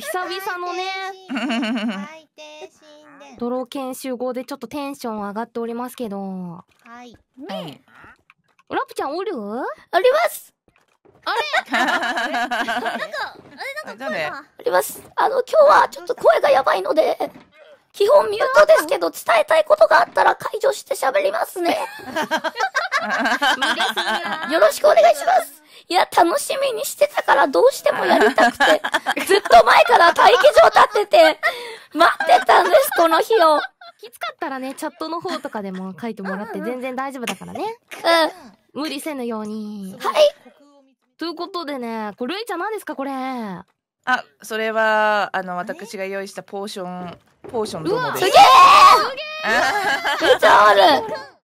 久々のね、泥研修後でちょっとテンション上がっておりますけど。はい。ねえ。ラプちゃんおるありますあれなんか、あれなんか声が。あります。あの、今日はちょっと声がやばいので、基本ミュートですけど、伝えたいことがあったら解除して喋りますね。よろしくお願いします。いや、楽しみにしてたからどうしてもやりたくて、ずっと前から待機場立ってて、待ってたんです、この日を。きつかったらね、チャットの方とかでも書いてもらって全然大丈夫だからね。うん。無理せぬように。はい。ということでね、これ、るいちゃん何ですか、これ。あ、それは、あの、私が用意したポーション、ポーションどもです。すげえすげえめっちゃある